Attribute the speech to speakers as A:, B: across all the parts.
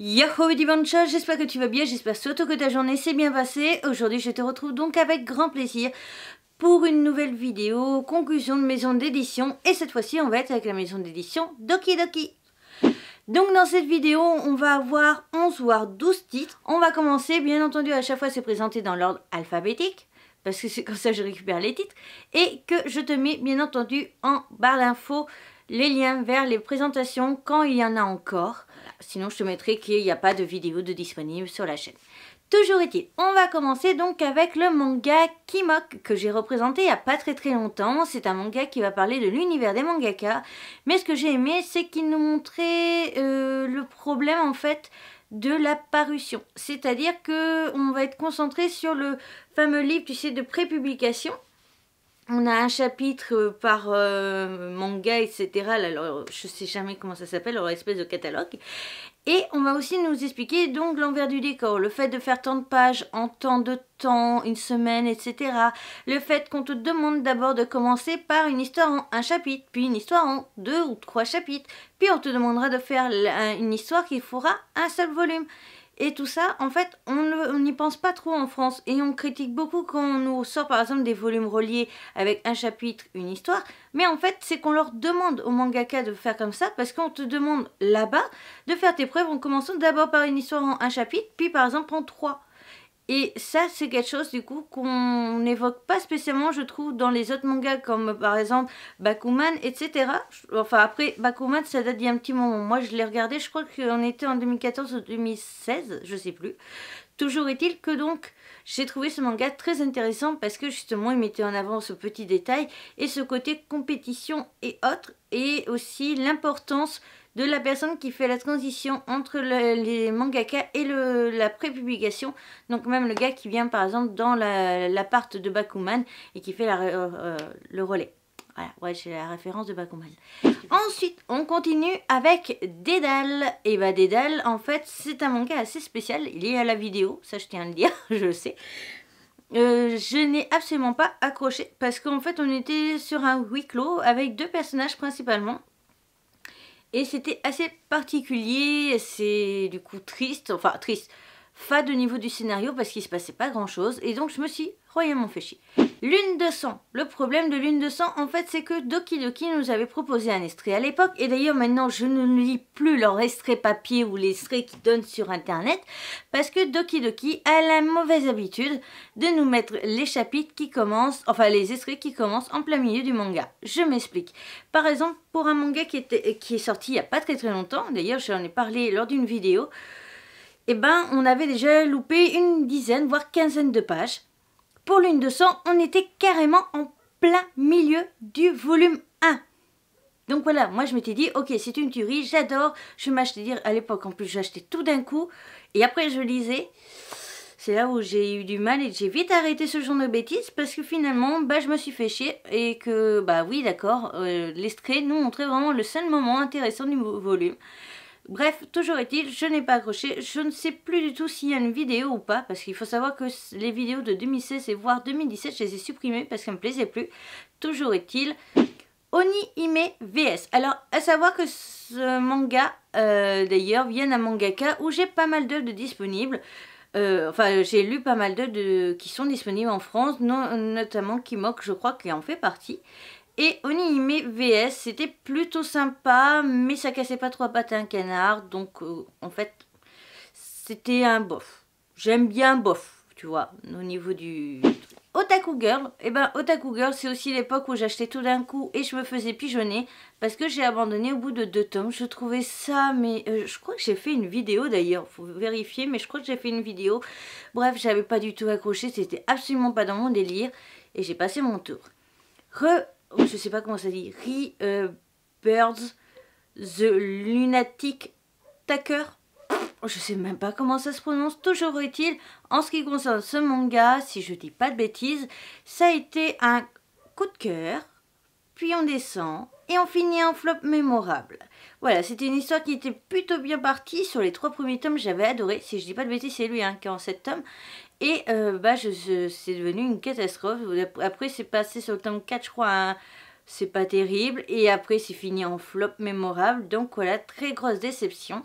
A: Yahoo Divancha, j'espère que tu vas bien, j'espère surtout que ta journée s'est bien passée. Aujourd'hui je te retrouve donc avec grand plaisir pour une nouvelle vidéo, conclusion de maison d'édition et cette fois-ci on va être avec la maison d'édition Doki Doki. Donc dans cette vidéo, on va avoir 11 voire 12 titres. On va commencer, bien entendu à chaque fois se présenter dans l'ordre alphabétique parce que c'est comme ça que je récupère les titres et que je te mets bien entendu en barre d'infos les liens vers les présentations quand il y en a encore Sinon, je te mettrai qu'il n'y a pas de vidéo de disponible sur la chaîne. Toujours est-il, on va commencer donc avec le manga Kimok que j'ai représenté il n'y a pas très très longtemps. C'est un manga qui va parler de l'univers des mangaka. Mais ce que j'ai aimé, c'est qu'il nous montrait euh, le problème en fait de la parution. C'est-à-dire qu'on va être concentré sur le fameux livre, tu sais, de prépublication on a un chapitre euh, par euh, manga, etc. Alors, je sais jamais comment ça s'appelle, leur espèce de catalogue. Et on va aussi nous expliquer donc l'envers du décor, le fait de faire tant de pages en tant de temps, une semaine, etc. Le fait qu'on te demande d'abord de commencer par une histoire en un chapitre, puis une histoire en deux ou trois chapitres, puis on te demandera de faire une histoire qui fera un seul volume. Et tout ça, en fait, on n'y pense pas trop en France. Et on critique beaucoup quand on nous sort par exemple des volumes reliés avec un chapitre, une histoire. Mais en fait, c'est qu'on leur demande au mangaka de faire comme ça parce qu'on te demande là-bas de faire tes preuves en commençant d'abord par une histoire en un chapitre, puis par exemple en trois. Et ça, c'est quelque chose du coup qu'on n'évoque pas spécialement, je trouve, dans les autres mangas, comme par exemple Bakuman, etc. Enfin, après, Bakuman, ça date d'il a un petit moment. Moi, je l'ai regardé, je crois qu'on était en 2014 ou 2016, je sais plus. Toujours est-il que donc, j'ai trouvé ce manga très intéressant parce que justement, il mettait en avant ce petit détail et ce côté compétition et autres, et aussi l'importance de la personne qui fait la transition entre les mangaka et le, la prépublication. Donc même le gars qui vient par exemple dans l'appart la, de Bakuman et qui fait euh, euh, le relais. Voilà, ouais, j'ai la référence de Bakuman. Ensuite, on continue avec Dédale. Et bah Dédale, en fait, c'est un manga assez spécial. Il est à la vidéo, ça je tiens à le dire, je sais. Euh, je n'ai absolument pas accroché parce qu'en fait on était sur un huis clos avec deux personnages principalement et c'était assez particulier, c'est du coup triste, enfin triste, fade de niveau du scénario parce qu'il se passait pas grand chose et donc je me suis royalement fait chier. Lune de sang. Le problème de Lune de sang, en fait, c'est que Doki Doki nous avait proposé un extrait à l'époque, et d'ailleurs maintenant je ne lis plus leur extrait papier ou l'extrait qu'ils donnent sur internet, parce que Doki Doki a la mauvaise habitude de nous mettre les chapitres qui commencent, enfin les extraits qui commencent en plein milieu du manga. Je m'explique. Par exemple, pour un manga qui, était, qui est sorti il n'y a pas très très longtemps, d'ailleurs j'en ai parlé lors d'une vidéo, et eh ben, on avait déjà loupé une dizaine, voire quinzaine de pages. Pour l'une de 100, on était carrément en plein milieu du volume 1. Donc voilà, moi je m'étais dit, ok, c'est une tuerie, j'adore. Je m'achetais dire, à l'époque en plus, j'achetais tout d'un coup. Et après, je lisais. C'est là où j'ai eu du mal et j'ai vite arrêté ce genre de bêtises parce que finalement, bah, je me suis fait chier et que, bah oui, d'accord, euh, les nous montrait vraiment le seul moment intéressant du volume. Bref, toujours est-il, je n'ai pas accroché, je ne sais plus du tout s'il y a une vidéo ou pas, parce qu'il faut savoir que les vidéos de 2016 et voire 2017, je les ai supprimées parce qu'elles ne me plaisaient plus. Toujours est-il, Oni Ime VS. Alors, à savoir que ce manga, euh, d'ailleurs, vient d'un mangaka où j'ai pas mal d'œuvres disponibles. Euh, enfin, j'ai lu pas mal d'œuvres qui sont disponibles en France, notamment Kimok, je crois, qui en fait partie. Et Onihime VS, c'était plutôt sympa, mais ça cassait pas trop pattes à un canard, donc euh, en fait, c'était un bof. J'aime bien bof, tu vois, au niveau du... Otaku Girl, et eh ben Otaku Girl c'est aussi l'époque où j'achetais tout d'un coup et je me faisais pigeonner parce que j'ai abandonné au bout de deux tomes. Je trouvais ça, mais euh, je crois que j'ai fait une vidéo d'ailleurs, faut vérifier, mais je crois que j'ai fait une vidéo. Bref, j'avais pas du tout accroché, c'était absolument pas dans mon délire et j'ai passé mon tour. Re ou oh, je sais pas comment ça dit, Re euh, Birds, The Lunatic Tucker. Oh, je sais même pas comment ça se prononce, toujours est-il. En ce qui concerne ce manga, si je dis pas de bêtises, ça a été un coup de cœur, puis on descend et on finit en flop mémorable. Voilà, c'était une histoire qui était plutôt bien partie. Sur les trois premiers tomes, j'avais adoré. Si je dis pas de bêtises, c'est lui hein, qui est en sept tomes. Et euh, bah, c'est devenu une catastrophe. Après, c'est passé sur le tome 4, je crois, c'est pas terrible. Et après, c'est fini en flop mémorable. Donc voilà, très grosse déception.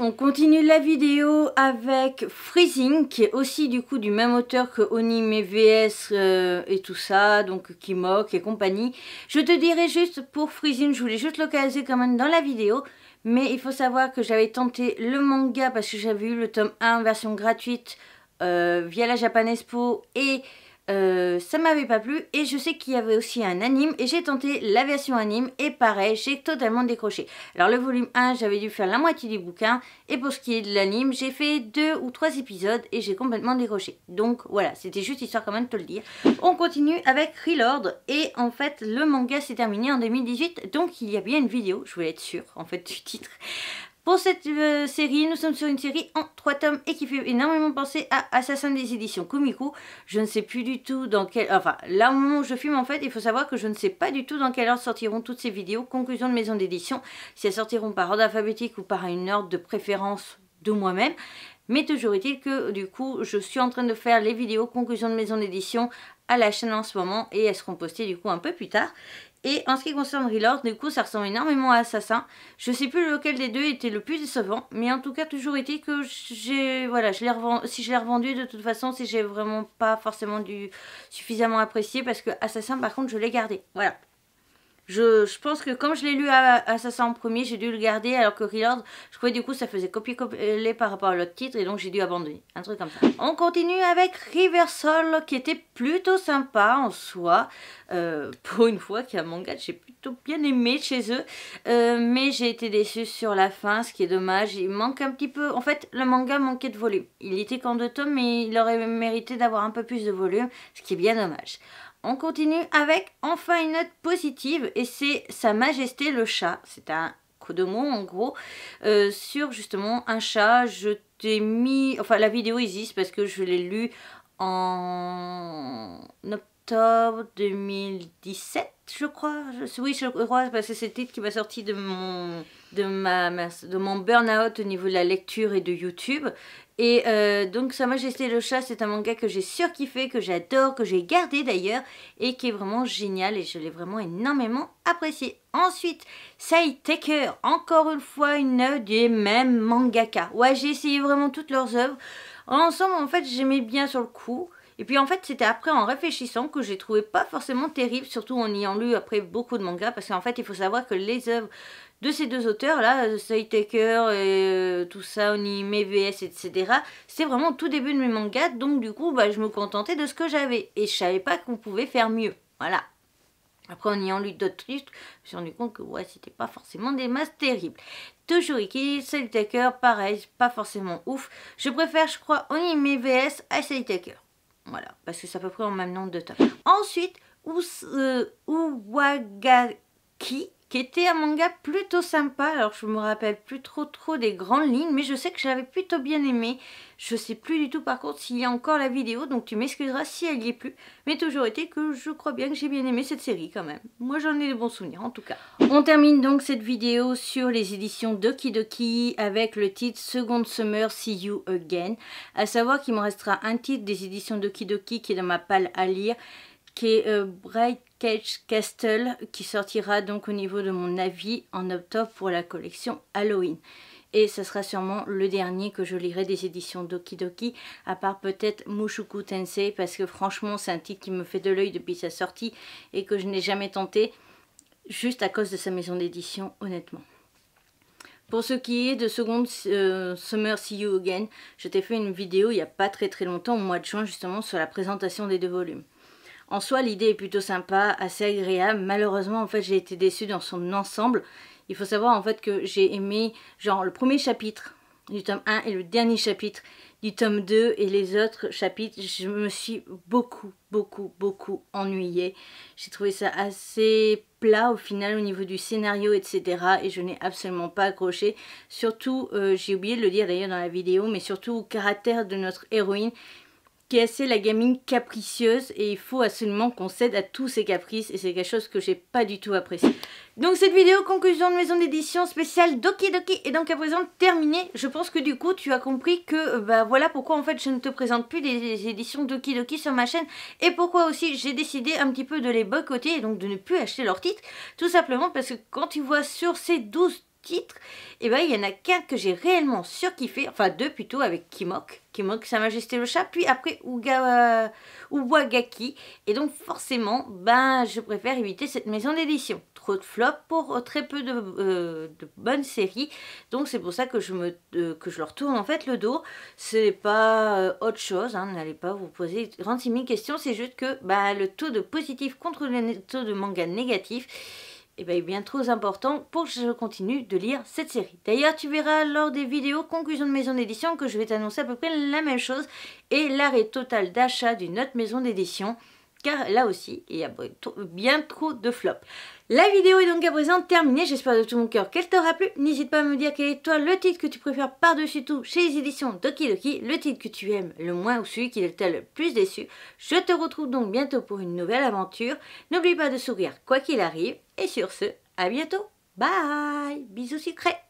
A: On continue. la vidéo avec Freezing, qui est aussi du coup du même auteur que Onime VS euh, et tout ça, donc Kimok et compagnie. Je te dirais juste pour Freezing, je voulais juste localiser quand même dans la vidéo. Mais il faut savoir que j'avais tenté le manga parce que j'avais eu le tome 1 version gratuite euh, via la Japan Expo et euh, ça m'avait pas plu et je sais qu'il y avait aussi un anime et j'ai tenté la version anime et pareil j'ai totalement décroché. Alors le volume 1 j'avais dû faire la moitié du bouquin et pour ce qui est de l'anime j'ai fait deux ou trois épisodes et j'ai complètement décroché. Donc voilà c'était juste histoire quand même de te le dire. On continue avec Re-Lord et en fait le manga s'est terminé en 2018 donc il y a bien une vidéo je voulais être sûre en fait du titre. Pour cette euh, série, nous sommes sur une série en 3 tomes et qui fait énormément penser à Assassin des éditions Comico. Je ne sais plus du tout dans quel... Enfin, là au moment où je filme en fait, il faut savoir que je ne sais pas du tout dans quelle ordre sortiront toutes ces vidéos, conclusion de maison d'édition, si elles sortiront par ordre alphabétique ou par une ordre de préférence de moi-même. Mais toujours est-il que du coup, je suis en train de faire les vidéos conclusion de maison d'édition à la chaîne en ce moment et elles seront postées du coup un peu plus tard. Et en ce qui concerne Relord, du coup, ça ressemble énormément à Assassin. Je sais plus lequel des deux était le plus décevant, mais en tout cas, toujours été que j'ai, voilà, je l'ai si je l'ai revendu, de toute façon, si j'ai vraiment pas forcément du suffisamment apprécié. parce que Assassin, par contre, je l'ai gardé. Voilà. Je, pense que comme je l'ai lu à, à Assassin en premier, j'ai dû le garder alors que Reload, je trouvais du coup ça faisait copier-coller par rapport à l'autre titre et donc j'ai dû abandonner. Un truc comme ça. On continue avec Reversal qui était plutôt sympa en soi. Euh, pour une fois qu'il y un manga que j'ai plutôt bien aimé chez eux. Euh, mais j'ai été déçue sur la fin, ce qui est dommage. Il manque un petit peu... En fait, le manga manquait de volume. Il était qu'en deux tomes mais il aurait mérité d'avoir un peu plus de volume, ce qui est bien dommage. On continue avec enfin une note positive et c'est Sa Majesté le chat. C'est un coup de mot, en gros euh, sur justement un chat. Je t'ai mis, enfin la vidéo existe parce que je l'ai lu en octobre 2017, je crois. oui, je crois, parce que c'est le titre qui m'a sorti de mon, de ma, de mon burn-out au niveau de la lecture et de YouTube. Et euh, donc Sa Majesté le Chat, c'est un manga que j'ai surkiffé, que j'adore, que j'ai gardé d'ailleurs, et qui est vraiment génial, et je l'ai vraiment énormément apprécié. Ensuite, Sai Taker, encore une fois une œuvre des mêmes mangaka. Ouais, j'ai essayé vraiment toutes leurs œuvres. Ensemble, en fait, j'aimais bien sur le coup. Et puis en fait, c'était après en réfléchissant que j'ai trouvé pas forcément terrible, surtout en ayant lu après beaucoup de mangas, parce qu'en fait, il faut savoir que les œuvres de ces deux auteurs là, euh, Saitaker et euh, tout ça, Onime, VS, etc. C'était vraiment tout début de mes mangas, donc du coup, bah, je me contentais de ce que j'avais et je savais pas qu'on pouvait faire mieux. Voilà. Après, en ayant lu d'autres trucs, je suis rendu compte que ouais, c'était pas forcément des masses terribles. Toujours Iki, Saitaker, pareil, pas forcément ouf. Je préfère, je crois, Onime, VS à Saitaker. Voilà, parce que c'est à peu près en même nombre de temps. Ensuite, euh, Uwagaki qui était un manga plutôt sympa. Alors je me rappelle plus trop trop des grandes lignes, mais je sais que je l'avais plutôt bien aimé. Je sais plus du tout par contre s'il y a encore la vidéo, donc tu m'excuseras si elle y est plus. Mais toujours été que je crois bien que j'ai bien aimé cette série quand même. Moi j'en ai de bons souvenirs en tout cas. On termine donc cette vidéo sur les éditions Doki Doki avec le titre Second Summer See You Again. À savoir qu'il me restera un titre des éditions Doki Doki qui est dans ma palle à lire qui est euh, Bright Castle qui sortira donc au niveau de mon avis en octobre pour la collection Halloween. Et ce sera sûrement le dernier que je lirai des éditions Doki Doki à part peut-être Mushuku Tensei, parce que franchement c'est un titre qui me fait de l'œil depuis sa sortie et que je n'ai jamais tenté, juste à cause de sa maison d'édition honnêtement. Pour ce qui est de Second euh, Summer See You Again, je t'ai fait une vidéo il n'y a pas très très longtemps, au mois de juin justement, sur la présentation des deux volumes. En soi, l'idée est plutôt sympa, assez agréable. Malheureusement, en fait, j'ai été déçue dans son ensemble. Il faut savoir en fait que j'ai aimé genre le premier chapitre du tome 1 et le dernier chapitre du tome 2 et les autres chapitres, je me suis beaucoup, beaucoup, beaucoup ennuyée. J'ai trouvé ça assez plat au final au niveau du scénario, etc. Et je n'ai absolument pas accroché. Surtout, euh, j'ai oublié de le dire d'ailleurs dans la vidéo, mais surtout au caractère de notre héroïne qui est assez la gamine capricieuse et il faut absolument qu'on cède à tous ses caprices et c'est quelque chose que j'ai pas du tout apprécié. Donc cette vidéo conclusion de maison d'édition spéciale Doki Doki est donc à présent terminée. Je pense que du coup tu as compris que euh, bah voilà pourquoi en fait je ne te présente plus des éditions Doki Doki sur ma chaîne et pourquoi aussi j'ai décidé un petit peu de les boycotter et donc de ne plus acheter leurs titres tout simplement parce que quand tu vois sur ces 12 titres, et eh ben il y en a qu'un que j'ai réellement surkiffé, enfin deux plutôt avec Kimok, Kimok Sa Majesté le Chat, puis après Uga, Uwagaki, euh, et donc forcément, ben je préfère éviter cette maison d'édition. Trop de flops pour euh, très peu euh, de, bonnes séries, donc c'est pour ça que je, me, que je leur tourne en fait le dos. C'est pas autre chose, hein, n'allez pas vous poser grand questions, c'est juste que ben, le taux de positif contre le taux de manga négatif, et eh bien, ben, bien trop important pour que je continue de lire cette série. D'ailleurs, tu verras lors des vidéos conclusion de maison d'édition que je vais t'annoncer à peu près la même chose et l'arrêt total d'achat d'une autre maison d'édition car là aussi, il y a bien trop de flops. La vidéo est donc à présent terminée, j'espère de tout mon cœur qu'elle t'aura plu. N'hésite pas à me dire quel est toi le titre que tu préfères par-dessus tout chez les éditions Doki Doki, le titre que tu aimes le moins ou celui qui t'a le plus déçu. Je te retrouve donc bientôt pour une nouvelle aventure. N'oublie pas de sourire quoi qu'il arrive. Et sur ce, à bientôt. Bye Bisous secrets.